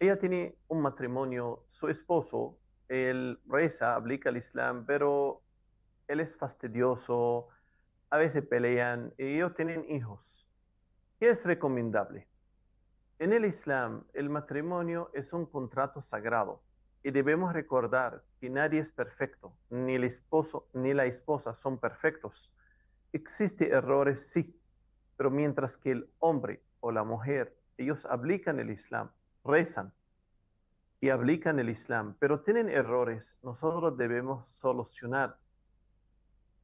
Ella tiene un matrimonio, su esposo, él reza, aplica el Islam, pero él es fastidioso, a veces pelean y ellos tienen hijos. ¿Qué es recomendable? En el Islam, el matrimonio es un contrato sagrado y debemos recordar que nadie es perfecto, ni el esposo ni la esposa son perfectos. Existen errores, sí, pero mientras que el hombre o la mujer, ellos aplican el Islam, rezan y aplican el Islam, pero tienen errores. Nosotros debemos solucionar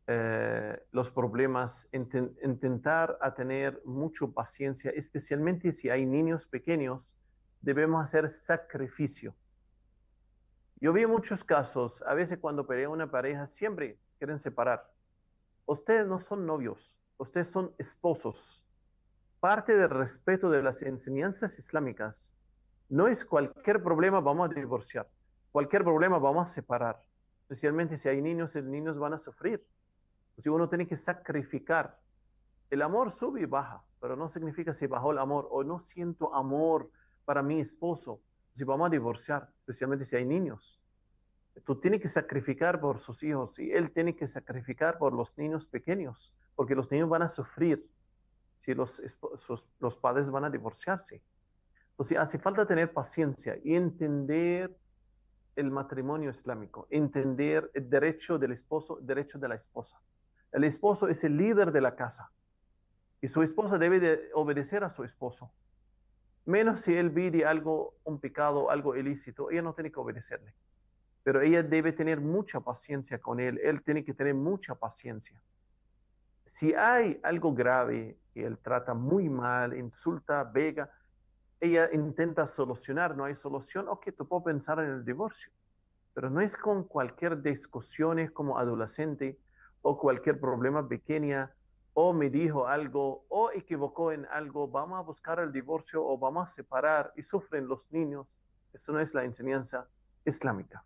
eh, los problemas, intentar a tener mucha paciencia, especialmente si hay niños pequeños, debemos hacer sacrificio. Yo vi muchos casos, a veces cuando pelea una pareja, siempre quieren separar. Ustedes no son novios, ustedes son esposos. Parte del respeto de las enseñanzas islámicas no es cualquier problema vamos a divorciar, cualquier problema vamos a separar, especialmente si hay niños, los eh, niños van a sufrir. si uno tiene que sacrificar. El amor sube y baja, pero no significa si bajó el amor o no siento amor para mi esposo. Si vamos a divorciar, especialmente si hay niños. Tú tienes que sacrificar por sus hijos y él tiene que sacrificar por los niños pequeños, porque los niños van a sufrir si los padres van a divorciarse. Entonces hace falta tener paciencia y entender el matrimonio islámico, entender el derecho del esposo, el derecho de la esposa. El esposo es el líder de la casa y su esposa debe de obedecer a su esposo. Menos si él vive algo, un pecado, algo ilícito, ella no tiene que obedecerle. Pero ella debe tener mucha paciencia con él, él tiene que tener mucha paciencia. Si hay algo grave que él trata muy mal, insulta, vega, ella intenta solucionar, no hay solución, o ok, tú puedo pensar en el divorcio, pero no es con cualquier discusiones como adolescente o cualquier problema pequeña o me dijo algo o equivocó en algo, vamos a buscar el divorcio o vamos a separar y sufren los niños. Eso no es la enseñanza islámica.